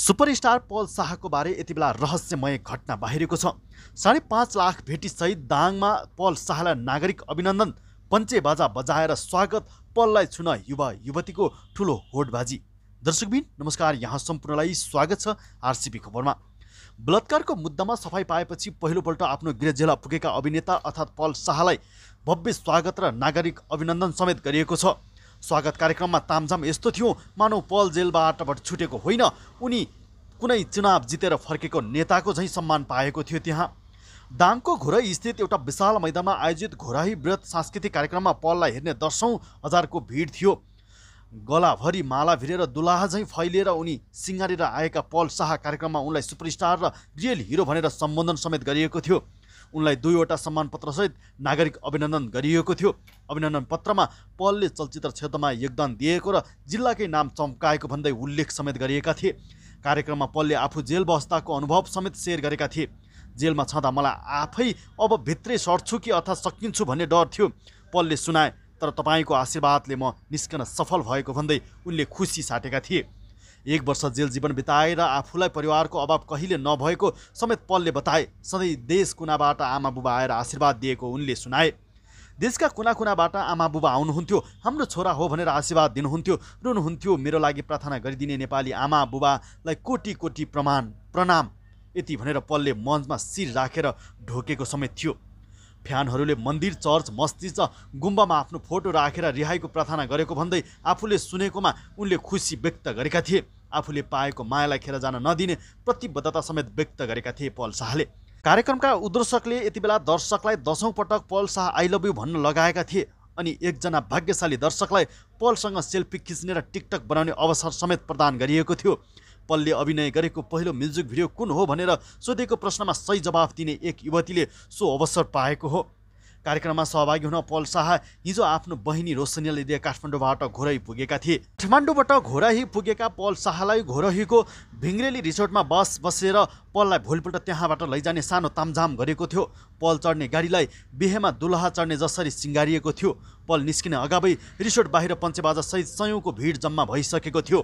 superstar पल शाहको बारे यति बेला रहस्यमय घटना बाहिरको छ साढे पाँच लाख भेटीसहित दाङमा पल शाहलाई नागरिक अभिनन्दन पञ्चे बाजा बजाएर स्वागत पललाई छुन युवा युवतीको ठुलो होडबाजी दर्शकबिन नमस्कार यहाँ सम्पूर्णलाई स्वागत छ आरसिपी खबरमा बलात्कारको मुद्दामा सफाई पाएपछि पहिलोपल्ट आफ्नो गृह जेला पुगेका अभिनेता अर्थात् पल शाहलाई भव्य स्वागत र नागरिक अभिनन्दन समेत गरिएको छ स्वागत कार्यक्रममा तामझाम यस्तो थियो मानव पल जेलबाट छुटेको होइन उनी कुनै चुनाव जितेर फर्केको नेताको झैँ सम्मान पाएको थियो त्यहाँ दाङको घोराई स्थित एउटा विशाल मैदानमा आयोजित घोराही व्रत सांस्कृतिक कार्यक्रममा पललाई हेर्ने दसौँ हजारको भिड थियो गलाभरि माला भिरेर दुलाह झैँ फैलिएर उनी सिँगारेर आएका पल शाह कार्यक्रममा उनलाई सुपरस्टार र रियल हिरो भनेर सम्बोधन समेत गरिएको थियो उनलाई दुईवटा सम्मान पत्रसहित नागरिक अभिनन्दन गरिएको थियो अभिनन्दन पत्रमा पलले चलचित्र क्षेत्रमा योगदान दिएको र जिल्लाकै नाम चम्काएको भन्दै उल्लेख समेत गरिएका थिए कार्यक्रममा पलले आफू जेल बस्दाको अनुभव समेत सेयर गरेका थिए जेलमा छँदा मलाई आफै अब भित्रै सर्छु कि अथवा सकिन्छु भन्ने डर थियो पलले सुनाए तर तपाईँको आशीर्वादले म निस्कन सफल भएको भन्दै उनले खुसी साटेका थिए एक वर्ष जेल जीवन बिताएर आफूलाई परिवारको अभाव कहिले नभएको समेत पलले बताए सधैँ देश कुनाबाट आमा बुबा आएर आशीर्वाद दिएको उनले सुनाए देशका कुना कुनाबाट आमा बुबा आउनुहुन्थ्यो हाम्रो छोरा हो भनेर आशीर्वाद दिनुहुन्थ्यो रुनुहुन्थ्यो मेरो लागि प्रार्थना गरिदिने नेपाली आमा बुबालाई कोटी कोटी प्रमाण प्रणाम यति भनेर पलले मञ्चमा शिर राखेर ढोकेको समेत थियो फ्यानहरूले मन्दिर चर्च मस्जिद र गुम्बामा आफ्नो फोटो राखेर रिहाईको प्रार्थना गरेको भन्दै आफूले सुनेकोमा उनले खुसी व्यक्त गरेका थिए आफूले पाएको मायालाई खेर जान नदिने प्रतिबद्धता समेत व्यक्त गरेका थिए पल शाहले कार्यक्रमका उद्घोषकले यति बेला दर्शकलाई दसौँ पटक पल शाह आई लभ यु भन्न लगाएका थिए अनि एकजना भाग्यशाली दर्शकलाई पलसँग सेल्फी खिच्ने र टिकटक बनाउने अवसर समेत प्रदान गरिएको थियो पलले अभिनय गरेको पहिलो म्युजिक भिडियो कुन हो भनेर सोधेको प्रश्नमा सही जवाफ दिने एक युवतीले सो अवसर पाएको हो कार्यक्रममा सहभागी हुन पल शाह हिजो आफ्नो बहिनी रोशनीले दिए काठमाडौँबाट घोरही पुगेका थिए काठमाडौँबाट घोराही पुगेका पल शाहलाई घोरहीको भिङ्ग्रेली रिसोर्टमा बस बसेर पललाई भोलिपल्ट त्यहाँबाट लैजाने सानो तामझाम गरेको थियो पल चढ्ने गाडीलाई बिहेमा दुलहा चढ्ने जसरी सिँगारिएको थियो पल निस्किने अगावै रिसोर्ट बाहिर पञ्चेबाजासहित सयौँको भिड जम्मा भइसकेको थियो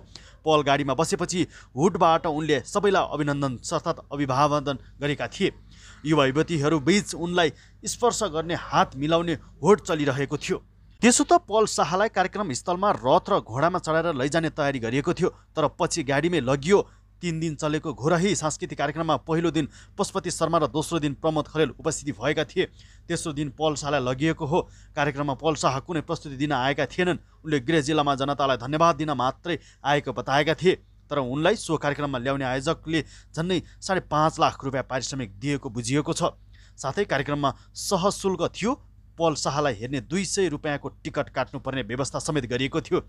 पल गाडीमा बसेपछि हुडबाट उनले सबैलाई अभिनन्दन अर्थात् अभिवादन गरेका थिए बीच उनलाई स्पर्श गर्ने हात मिलाउने होड चलिरहेको थियो त्यसो त पल शाहलाई कार्यक्रम स्थलमा रथ र घोडामा चढाएर लैजाने तयारी गरिएको थियो तर पछि गाडीमै लगियो तिन दिन चलेको घोराही सांस्कृतिक कार्यक्रममा पहिलो दिन पशुपति शर्मा र दोस्रो दिन प्रमोद खरेल उपस्थिति भएका थिए तेस्रो दिन पल शाहलाई लगिएको हो कार्यक्रममा पल शाह कुनै प्रस्तुति दिन आएका थिएनन् उनले गृह जिल्लामा जनतालाई धन्यवाद दिन मात्रै आएको बताएका थिए तर उनलाई सो कार्यक्रममा ल्याउने आयोजकले झन्नै साढे पाँच लाख रुपियाँ पारिश्रमिक दिएको बुझिएको छ साथै कार्यक्रममा सहशुल्क थियो पल शाहलाई हेर्ने दुई सय रुपियाँको टिकट काट्नुपर्ने व्यवस्था समेत गरिएको थियो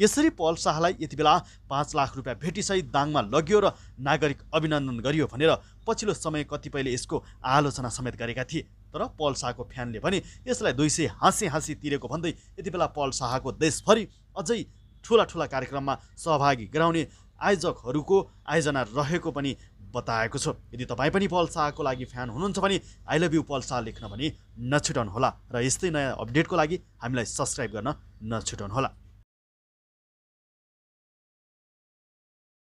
यसरी पल शाहलाई यति बेला पाँच लाख रुपियाँ भेटिसहित दाङमा लग्यो र नागरिक अभिनन्दन गरियो भनेर पछिल्लो समय कतिपयले यसको आलोचना समेत गरेका थिए तर पल शाहको फ्यानले भने यसलाई दुई सय हाँसी हाँसी तिरेको भन्दै यति बेला पल शाहको देशभरि अझै ठुला ठुला कार्यक्रममा सहभागी गराउने आयोजकहरूको आयोजना रहेको पनि बताएको छ यदि तपाईँ पनि पल शाहको लागि फ्यान हुनुहुन्छ भने आई लभ यु पल शाह लेख्न भने नछुटाउनुहोला र यस्तै नयाँ अपडेटको लागि हामीलाई सब्सक्राइब गर्न नछुटाउनुहोला